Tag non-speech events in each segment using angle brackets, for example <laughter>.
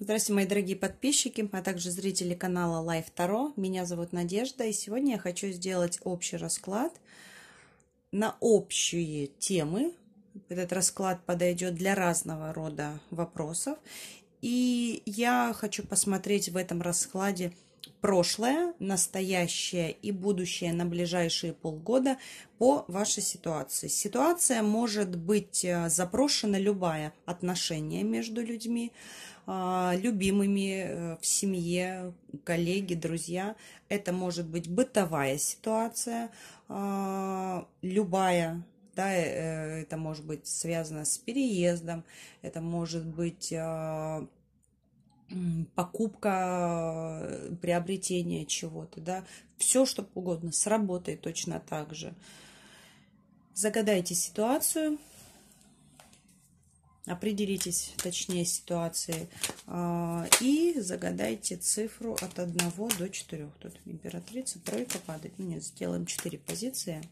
Здравствуйте, мои дорогие подписчики, а также зрители канала Life Таро. Меня зовут Надежда, и сегодня я хочу сделать общий расклад на общие темы. Этот расклад подойдет для разного рода вопросов. И я хочу посмотреть в этом раскладе прошлое, настоящее и будущее на ближайшие полгода по вашей ситуации. Ситуация может быть э, запрошена любая, отношение между людьми – а, любимыми э, в семье, коллеги, друзья. Это может быть бытовая ситуация, а, любая да, э, э, это может быть связано с переездом, это может быть а, покупка, приобретение чего-то, да, все что угодно, сработает точно так же. Загадайте ситуацию, определитесь точнее ситуации а, и загадайте цифру от 1 до 4. Тут императрица, тройка, падает. Ну, нет, сделаем 4 позиции.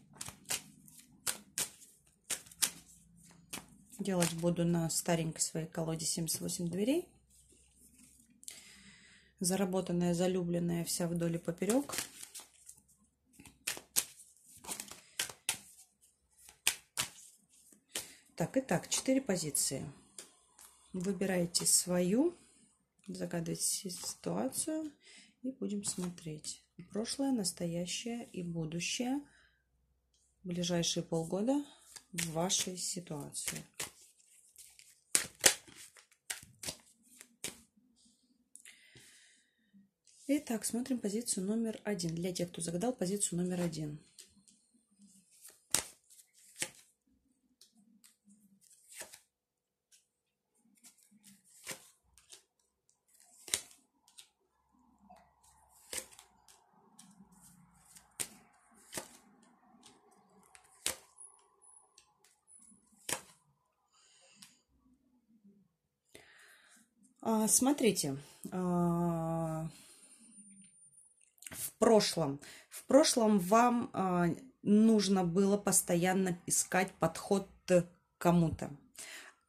Делать буду на старенькой своей колоде 78 дверей. Заработанная, залюбленная вся вдоль и поперек. Так, итак, 4 позиции. Выбираете свою, загадываете ситуацию и будем смотреть. Прошлое, настоящее и будущее. Ближайшие полгода в вашей ситуации. Итак, смотрим позицию номер один. Для тех, кто загадал позицию номер один. Смотрите, а, в прошлом, в прошлом вам а, нужно было постоянно искать подход к кому-то.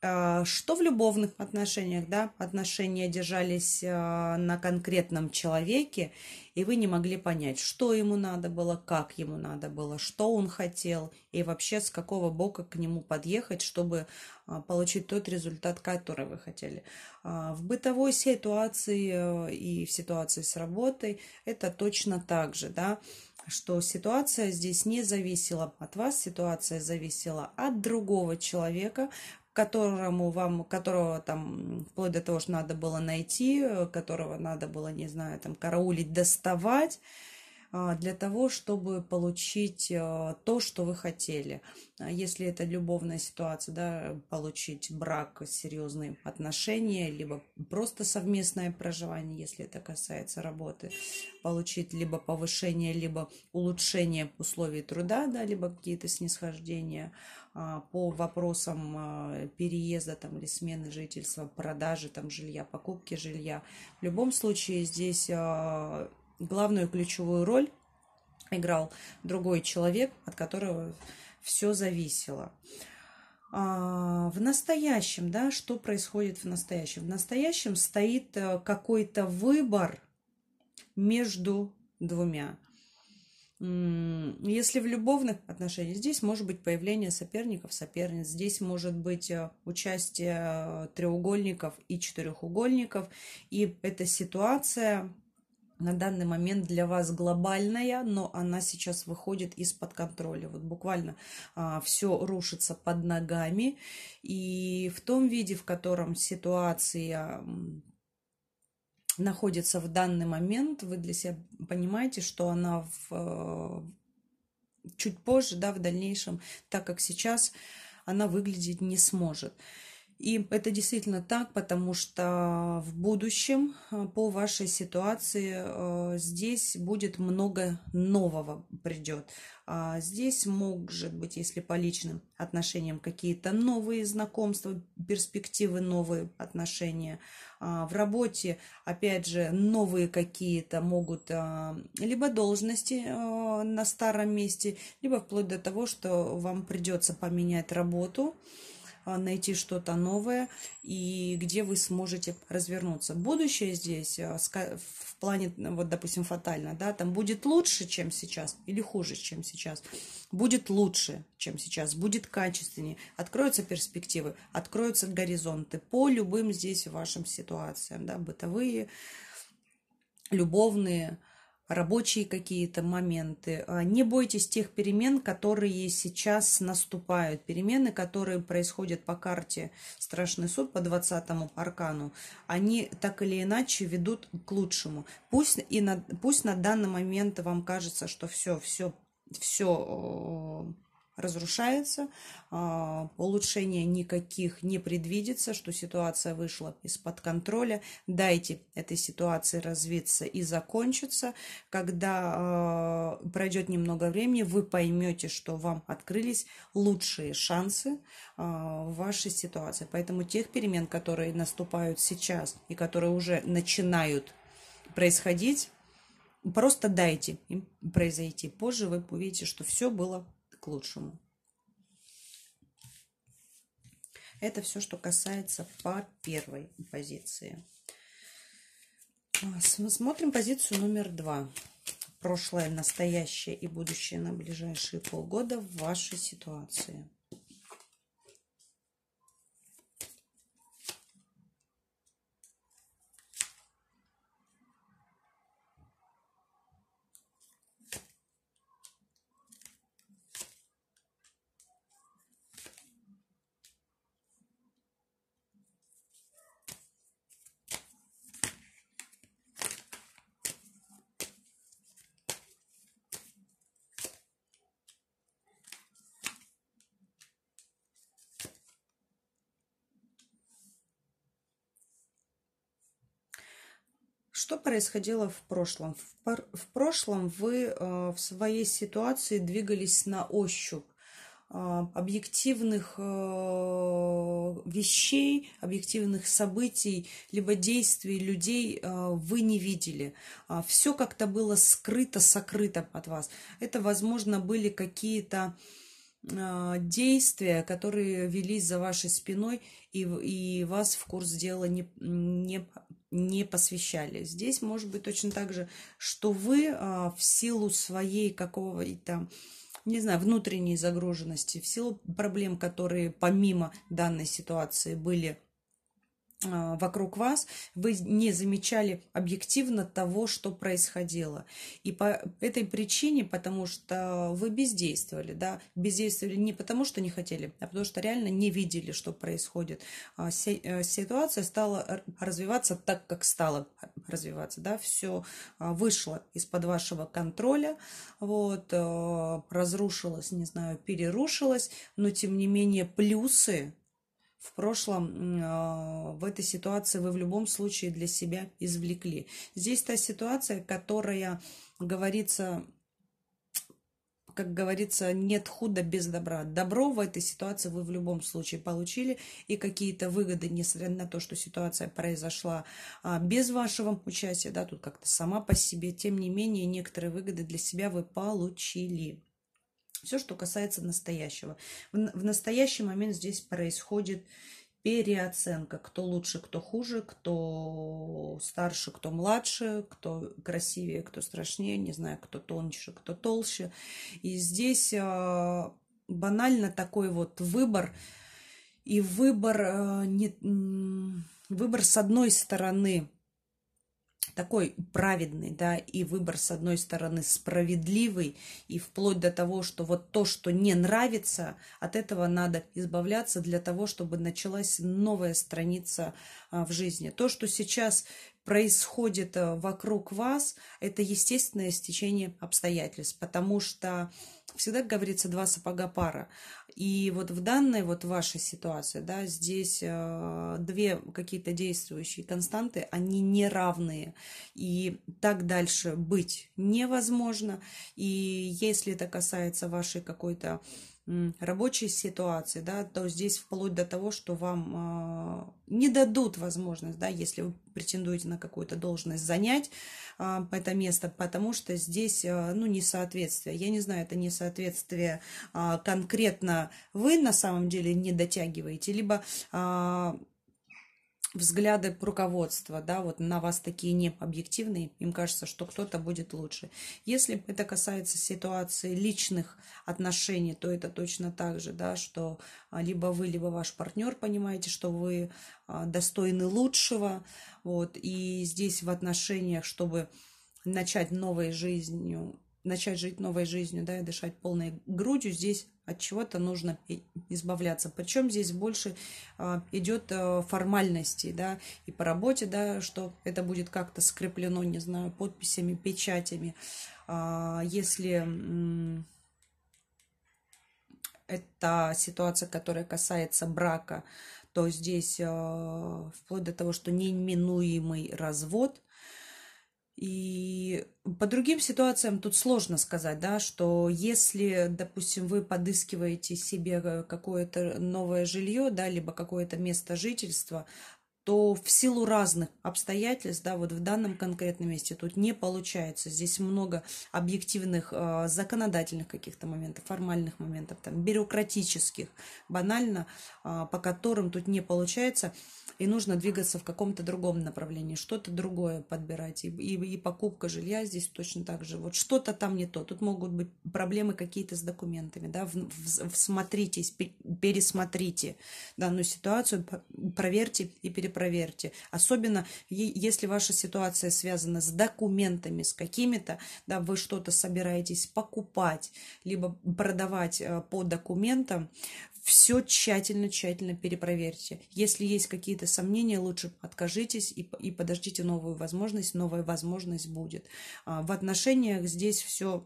А, что в любовных отношениях, да, отношения держались а, на конкретном человеке, и вы не могли понять, что ему надо было, как ему надо было, что он хотел, и вообще с какого бока к нему подъехать, чтобы а, получить тот результат, который вы хотели. В бытовой ситуации и в ситуации с работой это точно так же, да, что ситуация здесь не зависела от вас, ситуация зависела от другого человека, которому вам, которого там, вплоть до того, что надо было найти, которого надо было, не знаю, там, караулить, доставать, а, для того, чтобы получить а, то, что вы хотели. А если это любовная ситуация, да, получить брак, серьезные отношения, либо просто совместное проживание, если это касается работы, получить либо повышение, либо улучшение условий труда, да, либо какие-то снисхождения – а, по вопросам а, переезда там, или смены жительства, продажи там, жилья, покупки жилья. В любом случае здесь а, главную ключевую роль играл другой человек, от которого все зависело. В настоящем, да, что происходит в настоящем? В настоящем стоит э, какой-то выбор между двумя. Если в любовных отношениях, здесь может быть появление соперников, соперниц, здесь может быть э, участие треугольников и четырехугольников. И эта ситуация на данный момент для вас глобальная, но она сейчас выходит из-под контроля. Вот буквально а, все рушится под ногами. И в том виде, в котором ситуация находится в данный момент, вы для себя понимаете, что она в, э, чуть позже, да, в дальнейшем, так как сейчас она выглядеть не сможет. И это действительно так, потому что в будущем э, по вашей ситуации э, здесь будет много нового придет. А здесь может быть, если по личным отношениям, какие-то новые знакомства, перспективы, новые отношения. А в работе, опять же, новые какие-то могут а, либо должности на старом месте, либо вплоть до того, что вам придется поменять работу. А, найти что-то новое и где вы сможете развернуться. Будущее здесь а, в плане, ну, вот, допустим, фатально, да, там будет лучше, чем сейчас, или хуже, чем сейчас. Будет лучше, чем сейчас, будет качественнее. Откроются перспективы, откроются горизонты по любым здесь вашим ситуациям, да, бытовые, любовные, рабочие какие-то моменты. А, не бойтесь тех перемен, которые сейчас наступают. Перемены, которые происходят по карте Страшный суд по 20 аркану, они так или иначе ведут к лучшему. Пусть, и на, пусть на данный момент вам кажется, что все, все, все разрушается, а, улучшения никаких не предвидится, что ситуация вышла из-под контроля. Дайте этой ситуации развиться и закончиться. Когда а, пройдет немного времени, вы поймете, что вам открылись лучшие шансы а, в вашей ситуации. Поэтому тех перемен, которые наступают сейчас и которые уже начинают происходить, просто дайте им произойти. Позже вы увидите, что все было лучшему. Это все, что касается по первой позиции. Смотрим позицию номер два. Прошлое, настоящее и будущее на ближайшие полгода в вашей ситуации. Что происходило в прошлом? В, пар... в прошлом вы э, в своей ситуации двигались на ощупь э, объективных э, вещей, объективных событий, либо действий людей э, вы не видели. А Все как-то было скрыто, сокрыто от вас. Это, возможно, были какие-то действия, которые велись за вашей спиной и, и вас в курс дела не, не не посвящали. Здесь может быть точно так же, что вы а, в силу своей какого-то, не знаю, внутренней загруженности, в силу проблем, которые помимо данной ситуации были а, вокруг вас, вы не замечали объективно того, что происходило. И по этой причине, потому что вы бездействовали, да, бездействовали не потому, что не хотели, а потому что реально не видели, что происходит. А, э, ситуация стала развиваться так, как стала развиваться, да, все а, вышло из-под вашего контроля, вот, э, разрушилось, не знаю, перерушилось, но тем не менее плюсы в прошлом, а, в этой ситуации вы в любом случае для себя извлекли. Здесь та ситуация, которая говорится как говорится, нет худа без добра. Добро в этой ситуации вы в любом случае получили, и какие-то выгоды, несмотря на то, что ситуация произошла а, без вашего участия, да, тут как-то сама по себе, тем не менее, некоторые выгоды для себя вы получили. Все, что касается настоящего. В, в настоящий момент здесь происходит переоценка, кто лучше, кто хуже, кто старше, кто младше, кто красивее, кто страшнее, не знаю, кто тоньше, кто толще. И здесь а, банально такой вот выбор, и выбор, а, не, выбор с одной стороны – такой праведный, да, и выбор, с одной стороны, справедливый, и вплоть до того, что вот то, что не нравится, от этого надо избавляться для того, чтобы началась новая страница а, в жизни. То, что сейчас происходит э, вокруг вас, это естественное стечение обстоятельств, потому что всегда, как говорится, два сапога пара. И вот в данной вот вашей ситуации, да, здесь э, две какие-то действующие константы, они неравные. И так дальше быть невозможно. И если это касается вашей какой-то рабочей ситуации, да, то здесь вплоть до того, что вам э, не дадут возможность, да, если вы претендуете на какую-то должность, занять э, это место, потому что здесь, э, ну, несоответствие. Я не знаю, это несоответствие конкретно вы на самом деле не дотягиваете, либо взгляды руководства, да, вот на вас такие не объективные, им кажется, что кто-то будет лучше. Если это касается ситуации личных отношений, то это точно так же, да, что а, либо вы, либо ваш партнер понимаете, что вы а, достойны лучшего, вот, и здесь в отношениях, чтобы начать новой жизнью, начать жить новой жизнью, да, и дышать полной грудью, здесь от чего-то нужно избавляться. Причем здесь больше а, идет а, э, формальности, да, и по работе, да, что это будет как-то скреплено, не знаю, подписями, печатями. А, если это ситуация, которая касается брака, то здесь э, вплоть до того, что неминуемый развод – и по другим ситуациям тут сложно сказать, да, что если, допустим, вы подыскиваете себе э, какое-то новое жилье, да, либо какое-то место жительства, то в силу разных обстоятельств, да, вот в данном конкретном месте тут не получается. Здесь много объективных э, законодательных каких-то моментов, формальных моментов, там, бюрократических, банально, э, по которым тут не получается. И нужно двигаться в каком-то другом направлении, что-то другое подбирать. И, и, и покупка жилья здесь точно так же. Вот что-то там не то. Тут могут быть проблемы какие-то с документами. Да? всмотритесь, пересмотрите данную ситуацию, проверьте и перепроверьте проверьте. Особенно, если ваша ситуация связана с документами, с какими-то, да, вы что-то собираетесь покупать, либо продавать э, по документам, все тщательно-тщательно перепроверьте. Если есть какие-то сомнения, лучше откажитесь и, и подождите новую возможность. Новая возможность будет. А, в отношениях здесь все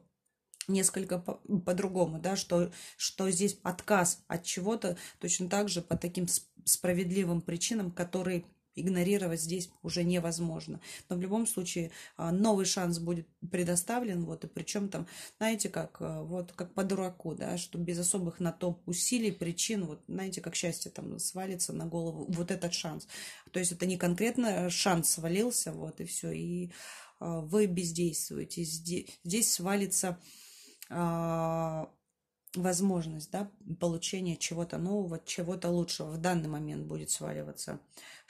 несколько по-другому, по да, что, что здесь отказ от чего-то точно так же по таким справедливым причинам, которые игнорировать здесь уже невозможно. Но в любом случае а, новый шанс будет предоставлен, вот, и причем там, знаете, как, а, вот, как по дураку, да, что без особых на то усилий, причин, вот, знаете, как счастье там свалится на голову, вот этот шанс. То есть это не конкретно шанс свалился, вот, и все, и а, вы бездействуете. Здесь, здесь свалится возможность да, получения чего-то нового, чего-то лучшего в данный момент будет сваливаться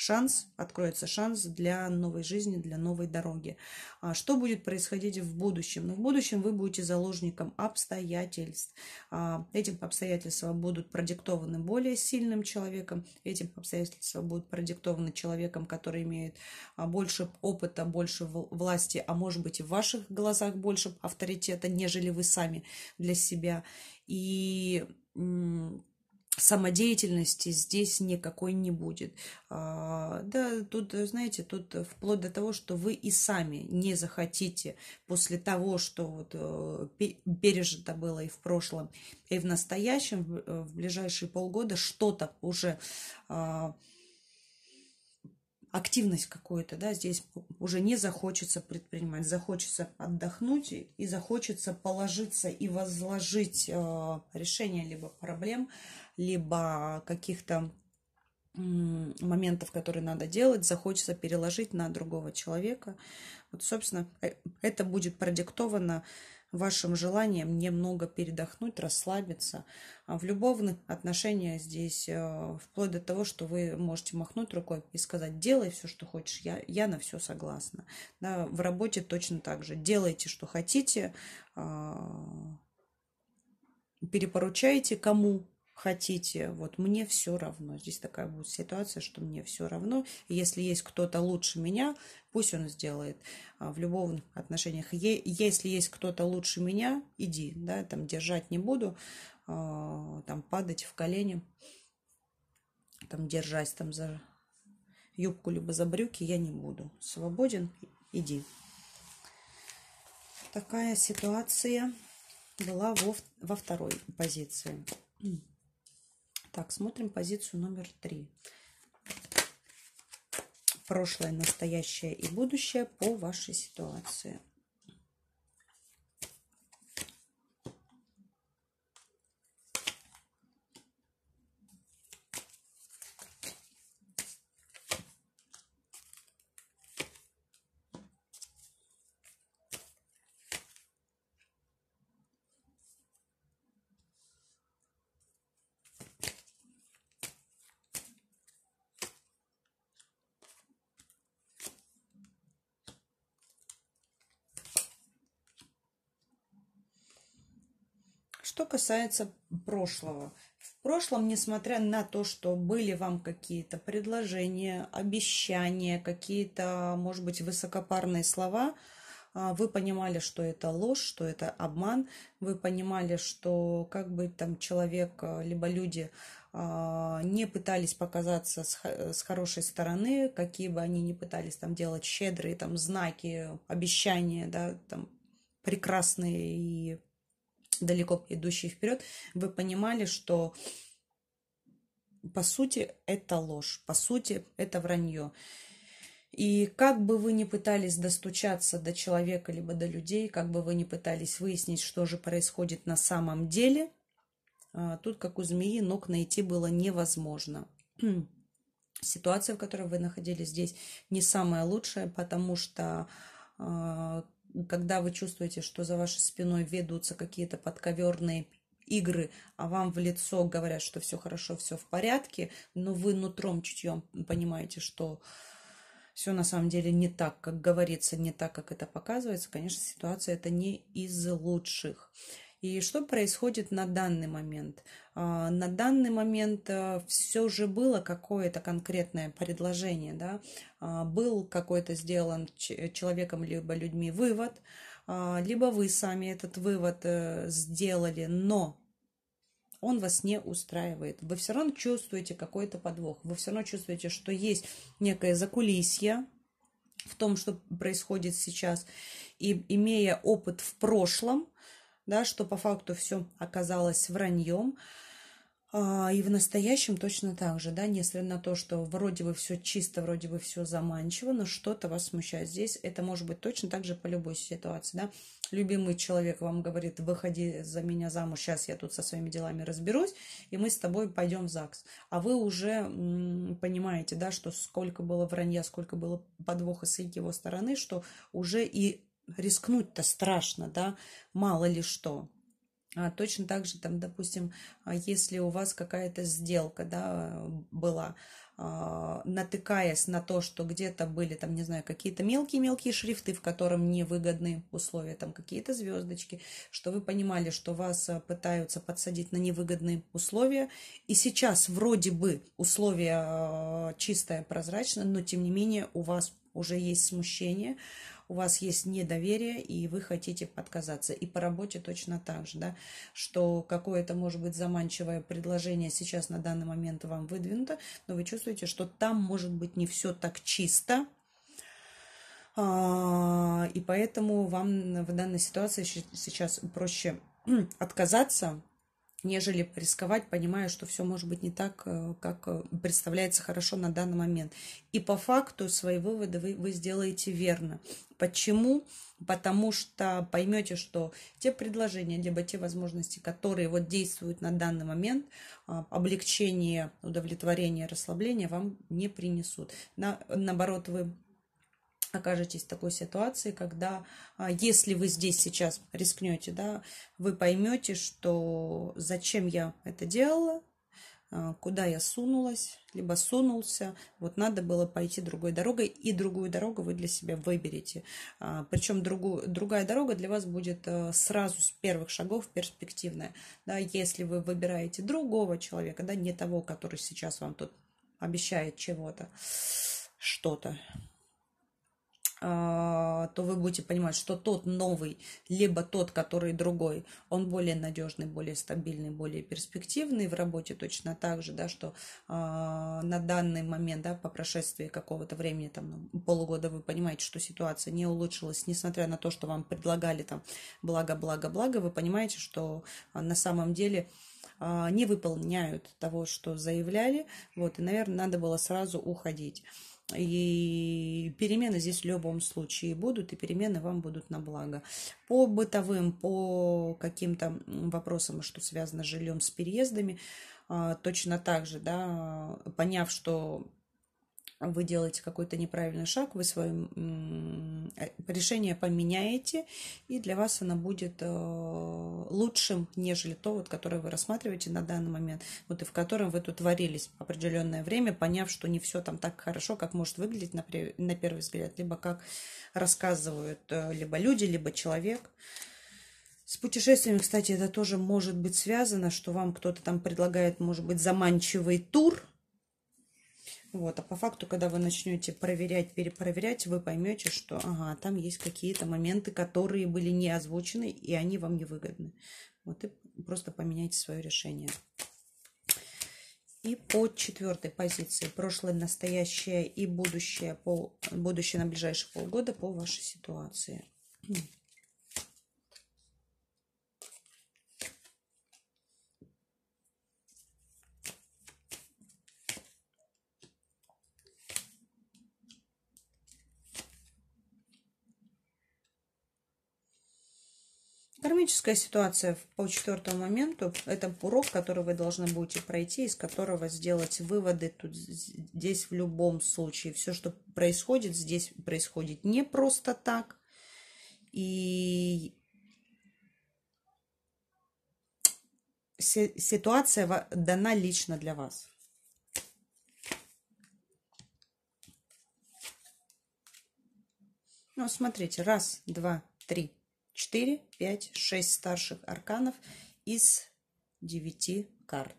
шанс, откроется шанс для новой жизни, для новой дороги. А, что будет происходить в будущем? Ну, в будущем вы будете заложником обстоятельств. А, этим обстоятельства будут продиктованы более сильным человеком, этим обстоятельства будут продиктованы человеком, который имеет а, больше опыта, больше власти, а может быть и в ваших глазах больше авторитета, нежели вы сами для себя. И самодеятельности здесь никакой не будет. А, да, тут, знаете, тут вплоть до того, что вы и сами не захотите после того, что вот э, пережито было и в прошлом, и в настоящем, в э, ближайшие полгода что-то уже а, активность какую-то, да, здесь уже не захочется предпринимать, захочется отдохнуть и захочется положиться и возложить э, решение либо проблем либо каких-то моментов, которые надо делать, захочется переложить на другого человека. Вот, собственно, э, это будет продиктовано вашим желанием немного передохнуть, расслабиться. А в любовных отношениях здесь э, вплоть до того, что вы можете махнуть рукой и сказать, делай все, что хочешь, я, я на все согласна. Да, в работе точно так же. Делайте, что хотите, а, перепоручайте кому хотите, вот мне все равно. Здесь такая будет ситуация, что мне все равно. Если есть кто-то лучше меня, пусть он сделает а в любовных отношениях. Если есть кто-то лучше меня, иди, да, там держать не буду, а, там падать в колени, там держась там за юбку либо за брюки я не буду. Свободен, иди. Такая ситуация была во, во второй позиции. Так, смотрим позицию номер три. Прошлое, настоящее и будущее по вашей ситуации. Что касается прошлого. В прошлом, несмотря на то, что были вам какие-то предложения, обещания, какие-то, может быть, высокопарные слова, а, вы понимали, что это ложь, что это обман, вы понимали, что как бы там человек, а, либо люди а, не пытались показаться с хорошей стороны, какие бы они ни пытались там делать щедрые там знаки, обещания, да, там прекрасные и далеко идущие вперед, вы понимали, что по сути это ложь, по сути это вранье. И как бы вы ни пытались достучаться до человека либо до людей, как бы вы ни пытались выяснить, что же происходит на самом деле, а, тут, как у змеи, ног найти было невозможно. <clears throat> Ситуация, в которой вы находились здесь, не самая лучшая, потому что а, когда вы чувствуете, что за вашей спиной ведутся какие-то подковерные игры, а вам в лицо говорят, что все хорошо, все в порядке, но вы нутром чутьем понимаете, что все на самом деле не так, как говорится, не так, как это показывается, конечно, ситуация это не из лучших. И что происходит на данный момент? А, на данный момент э, все же было какое-то конкретное предложение, да? А, был какой-то сделан человеком либо людьми вывод, а, либо вы сами этот вывод э, сделали, но он вас не устраивает. Вы все равно чувствуете какой-то подвох, вы все равно чувствуете, что есть некое закулисье, в том, что происходит сейчас, и имея опыт в прошлом, да, что по факту все оказалось враньем. А, и в настоящем точно так же, да, несмотря на то, что вроде бы все чисто, вроде бы все заманчиво, но что-то вас смущает. Здесь это может быть точно так же по любой ситуации, да. Любимый человек вам говорит, выходи за меня замуж, сейчас я тут со своими делами разберусь, и мы с тобой пойдем в ЗАГС. А вы уже понимаете, да, что сколько было вранья, сколько было подвоха с его стороны, что уже и рискнуть-то страшно, да, мало ли что. А точно так же, там, допустим, а если у вас какая-то сделка да, была, а, натыкаясь на то, что где-то были, там, не знаю, какие-то мелкие-мелкие шрифты, в котором невыгодные условия, там какие-то звездочки, что вы понимали, что вас а, пытаются подсадить на невыгодные условия. И сейчас вроде бы условия чистое, прозрачное, но тем не менее у вас уже есть смущение, у вас есть недоверие, и вы хотите отказаться. И по работе точно так же, да, что какое-то, может быть, заманчивое предложение сейчас на данный момент вам выдвинуто, но вы чувствуете, что там может быть не все так чисто, а, и поэтому вам в данной ситуации сейчас проще отказаться, нежели рисковать, понимая, что все может быть не так, э, как э, представляется хорошо на данный момент. И по факту свои выводы вы, вы сделаете верно. Почему? Потому что поймете, что те предложения, либо те возможности, которые вот действуют на данный момент, а, облегчение, удовлетворение, расслабление вам не принесут. На, наоборот, вы окажетесь в такой ситуации, когда, а, если вы здесь сейчас рискнете, да, вы поймете, что зачем я это делала, а, куда я сунулась, либо сунулся, вот надо было пойти другой дорогой, и другую дорогу вы для себя выберете. А, Причем другую, другая дорога для вас будет сразу с первых шагов перспективная. Да, если вы выбираете другого человека, да, не того, который сейчас вам тут обещает чего-то, что-то, а, то вы будете понимать, что тот новый, либо тот, который другой, он более надежный, более стабильный, более перспективный в работе точно так же, да, что а, на данный момент, да, по прошествии какого-то времени, там, полугода, вы понимаете, что ситуация не улучшилась, несмотря на то, что вам предлагали там благо, благо, благо, вы понимаете, что а, на самом деле не выполняют того, что заявляли, вот, и, наверное, надо было сразу уходить. И перемены здесь в любом случае будут, и перемены вам будут на благо. По бытовым, по каким-то вопросам, что связано с жильем, с переездами, а, точно так же, да, поняв, что вы делаете какой-то неправильный шаг, вы свое э, решение поменяете, и для вас она будет э, лучшим, нежели то, вот, которое вы рассматриваете на данный момент, вот и в котором вы тут варились определенное время, поняв, что не все там так хорошо, как может выглядеть на, на первый взгляд, либо как рассказывают э, либо люди, либо человек. С путешествиями, кстати, это тоже может быть связано, что вам кто-то там предлагает, может быть, заманчивый тур – вот, а по факту, когда вы начнете проверять, перепроверять, вы поймете, что ага, там есть какие-то моменты, которые были не озвучены, и они вам не выгодны. Вот и просто поменяйте свое решение. И по четвертой позиции прошлое, настоящее и будущее, пол, будущее на ближайшие полгода по вашей ситуации. экономическая ситуация по четвертому моменту – это урок, который вы должны будете пройти, из которого сделать выводы тут, здесь в любом случае. Все, что происходит здесь, происходит не просто так. И ситуация дана лично для вас. Ну, смотрите, раз, два, три – 4, 5, 6 старших арканов из 9 карт.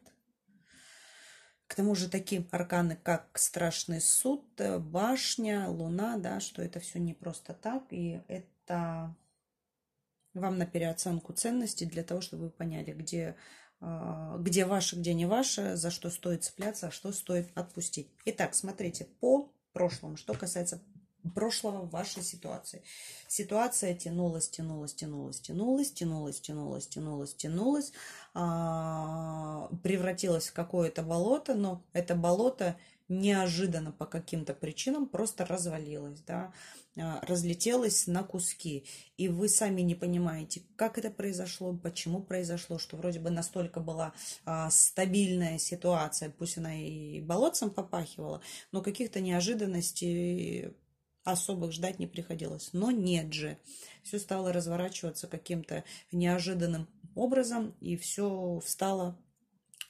К тому же такие арканы, как Страшный суд, э, Башня, Луна, да, что это все не просто так. И это вам на переоценку ценностей для того, чтобы вы поняли, где, э, где ваше, где не ваше, за что стоит цепляться, а что стоит отпустить. Итак, смотрите по прошлому, что касается прошлого в вашей ситуации. Ситуация тянулась, тянулась, тянулась, тянулась, тянулась, тянулась, тянулась, тянулась, а, превратилась в какое-то болото, но это болото неожиданно по каким-то причинам просто развалилось, да, а, разлетелось на куски. И вы сами не понимаете, как это произошло, почему произошло, что вроде бы настолько была а, стабильная ситуация, пусть она и болотцем попахивала, но каких-то неожиданностей особых ждать не приходилось. Но нет же. Все стало разворачиваться каким-то неожиданным образом, и все встало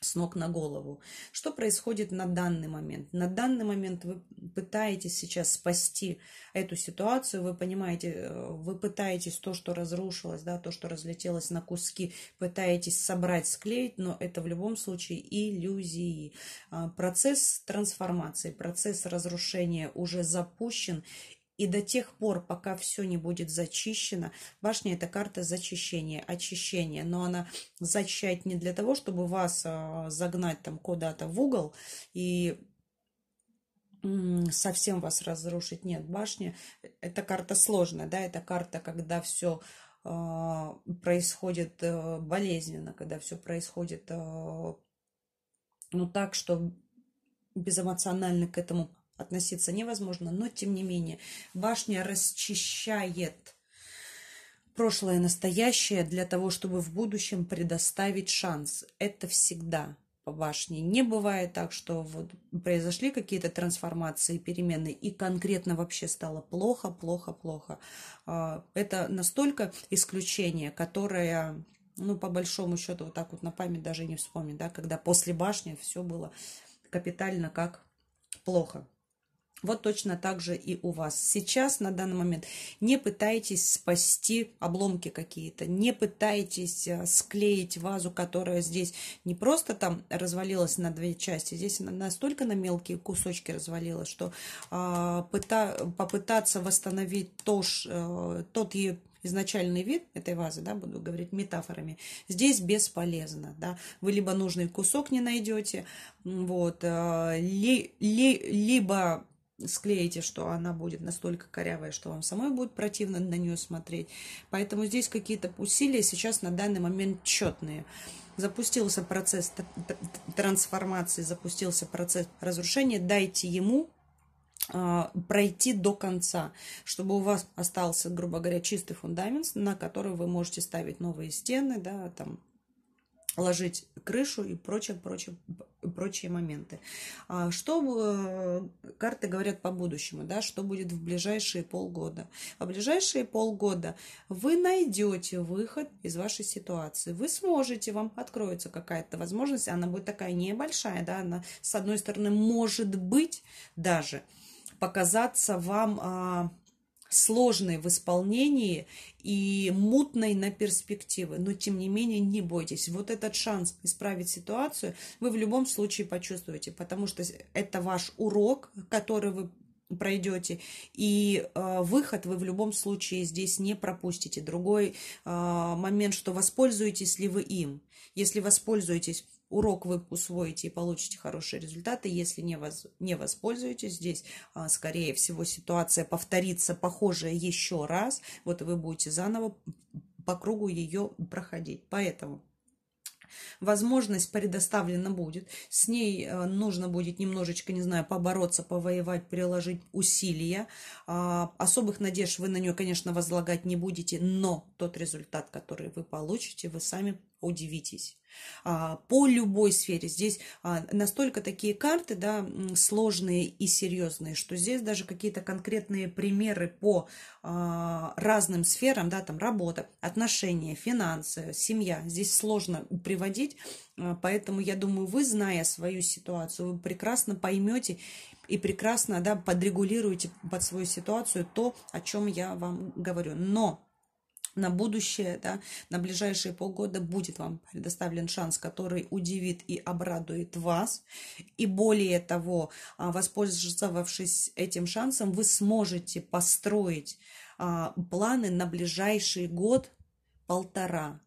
с ног на голову. Что происходит на данный момент? На данный момент вы пытаетесь сейчас спасти эту ситуацию, вы понимаете, э, вы пытаетесь то, что разрушилось, да, то, что разлетелось на куски, пытаетесь собрать, склеить, но это в любом случае иллюзии. А, процесс трансформации, процесс разрушения уже запущен, и до тех пор, пока все не будет зачищено, башня – это карта зачищения, очищения. Но она защищает не для того, чтобы вас а, загнать там куда-то в угол и совсем вас разрушить. Нет, башня – это карта сложная, да, это карта, когда все а, происходит э, болезненно, когда все происходит а, ну так, что безэмоционально к этому относиться невозможно, но тем не менее башня расчищает прошлое и настоящее для того, чтобы в будущем предоставить шанс. Это всегда по башне. Не бывает так, что вот произошли какие-то трансформации, перемены, и конкретно вообще стало плохо, плохо, плохо. А, это настолько исключение, которое, ну, по большому счету, вот так вот на память даже не вспомнить, да, когда после башни все было капитально как плохо. Вот точно так же и у вас. Сейчас, на данный момент, не пытайтесь спасти обломки какие-то, не пытайтесь э, склеить вазу, которая здесь не просто там развалилась на две части, здесь она настолько на мелкие кусочки развалилась, что а, пыта, попытаться восстановить то, ш, э, а, тот ее изначальный вид этой вазы, да, буду говорить метафорами, здесь бесполезно, да, вы либо нужный кусок не найдете, вот, э, ли, ли, либо склеите, что она будет настолько корявая, что вам самой будет противно на нее смотреть. Поэтому здесь какие-то усилия сейчас на данный момент четные. Запустился процесс трансформации, запустился процесс разрушения. Дайте ему а, пройти до конца, чтобы у вас остался, грубо говоря, чистый фундамент, на который вы можете ставить новые стены, да, там ложить крышу и прочее, прочее, прочие моменты. А что э, карты говорят по будущему, да, что будет в ближайшие полгода. В ближайшие полгода вы найдете выход из вашей ситуации. Вы сможете, вам откроется какая-то возможность, она будет такая небольшая, да, она с одной стороны может быть даже показаться вам а, сложной в исполнении и мутной на перспективы. Но, тем не менее, не бойтесь. Вот этот шанс исправить ситуацию вы в любом случае почувствуете, потому что это ваш урок, который вы пройдете. И э, выход вы в любом случае здесь не пропустите. Другой э, момент, что воспользуетесь ли вы им. Если воспользуетесь урок вы усвоите и получите хорошие результаты. Если не, воз, не воспользуетесь, здесь, а, скорее всего, ситуация повторится похожая еще раз. Вот вы будете заново по кругу ее проходить. Поэтому Возможность предоставлена будет. С ней э, нужно будет немножечко, не знаю, побороться, повоевать, приложить усилия. А, особых надежд вы на нее, конечно, возлагать не будете, но тот результат, который вы получите, вы сами удивитесь. А, по любой сфере. Здесь а, настолько такие карты да, сложные и серьезные, что здесь даже какие-то конкретные примеры по а, разным сферам, да, там работа, отношения, финансы, семья. Здесь сложно приводить, поэтому я думаю, вы, зная свою ситуацию, вы прекрасно поймете и прекрасно да, подрегулируете под свою ситуацию то, о чем я вам говорю. Но на будущее, да, на ближайшие полгода будет вам предоставлен шанс, который удивит и обрадует вас. И более того, а, воспользовавшись этим шансом, вы сможете построить а, планы на ближайший год-полтора.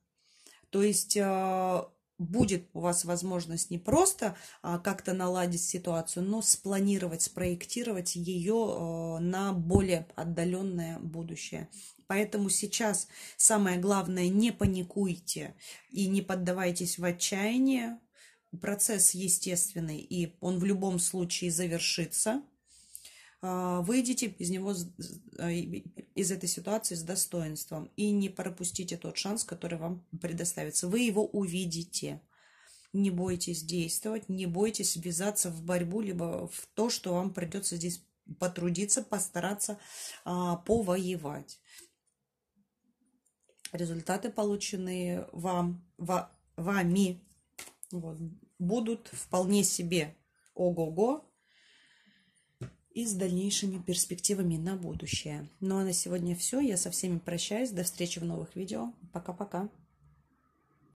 То есть а, будет у вас возможность не просто а, как-то наладить ситуацию, но спланировать, спроектировать ее э, на более отдаленное будущее. Поэтому сейчас самое главное не паникуйте и не поддавайтесь в отчаяние. Процесс естественный, и он в любом случае завершится. А, выйдите из него, а, из этой ситуации с достоинством и не пропустите тот шанс, который вам предоставится. Вы его увидите. Не бойтесь действовать, не бойтесь ввязаться в борьбу, либо в то, что вам придется здесь потрудиться, постараться а, повоевать. Результаты, полученные вам, ва, вами, вот, будут вполне себе ого-го, и с дальнейшими перспективами на будущее. Ну а на сегодня все. Я со всеми прощаюсь. До встречи в новых видео. Пока-пока.